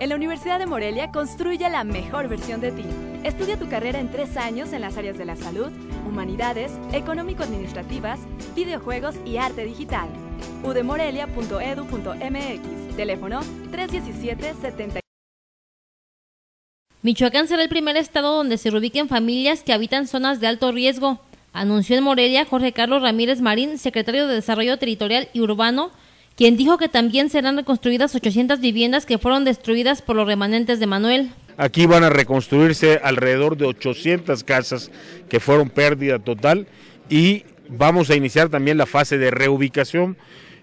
En la Universidad de Morelia construye la mejor versión de ti. Estudia tu carrera en tres años en las áreas de la salud, humanidades, económico-administrativas, videojuegos y arte digital. udemorelia.edu.mx Teléfono 317 70 Michoacán será el primer estado donde se reubiquen familias que habitan zonas de alto riesgo, anunció en Morelia Jorge Carlos Ramírez Marín, secretario de Desarrollo Territorial y Urbano, quien dijo que también serán reconstruidas 800 viviendas que fueron destruidas por los remanentes de Manuel. Aquí van a reconstruirse alrededor de 800 casas que fueron pérdida total y vamos a iniciar también la fase de reubicación.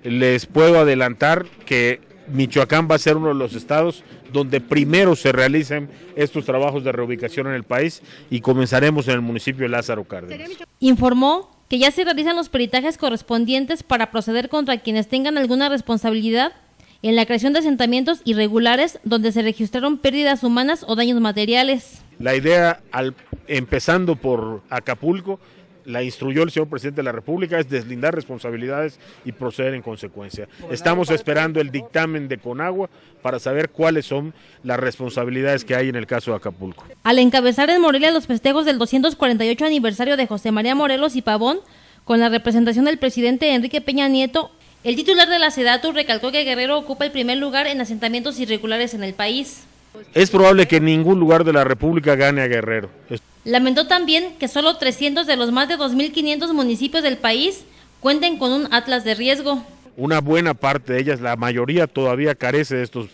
Les puedo adelantar que Michoacán va a ser uno de los estados donde primero se realicen estos trabajos de reubicación en el país y comenzaremos en el municipio de Lázaro Cárdenas. Informó que ya se realizan los peritajes correspondientes para proceder contra quienes tengan alguna responsabilidad en la creación de asentamientos irregulares donde se registraron pérdidas humanas o daños materiales. La idea, al, empezando por Acapulco, la instruyó el señor presidente de la República es deslindar responsabilidades y proceder en consecuencia. Estamos esperando el dictamen de Conagua para saber cuáles son las responsabilidades que hay en el caso de Acapulco. Al encabezar en Morelia los festejos del 248 aniversario de José María Morelos y Pavón, con la representación del presidente Enrique Peña Nieto, el titular de la SEDATU recalcó que Guerrero ocupa el primer lugar en asentamientos irregulares en el país. Es probable que ningún lugar de la República gane a Guerrero. Lamentó también que solo 300 de los más de 2.500 municipios del país cuenten con un atlas de riesgo. Una buena parte de ellas, la mayoría todavía carece de estos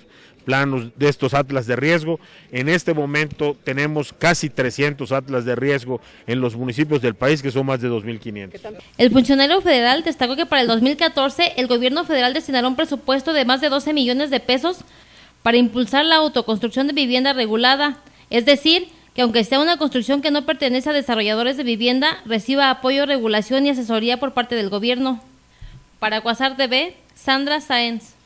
planos, de estos atlas de riesgo. En este momento tenemos casi 300 atlas de riesgo en los municipios del país, que son más de 2.500. El funcionario federal destacó que para el 2014 el gobierno federal destinará un presupuesto de más de 12 millones de pesos para impulsar la autoconstrucción de vivienda regulada, es decir, que aunque sea una construcción que no pertenece a desarrolladores de vivienda, reciba apoyo, regulación y asesoría por parte del gobierno. Para Cuasar TV, Sandra Saenz.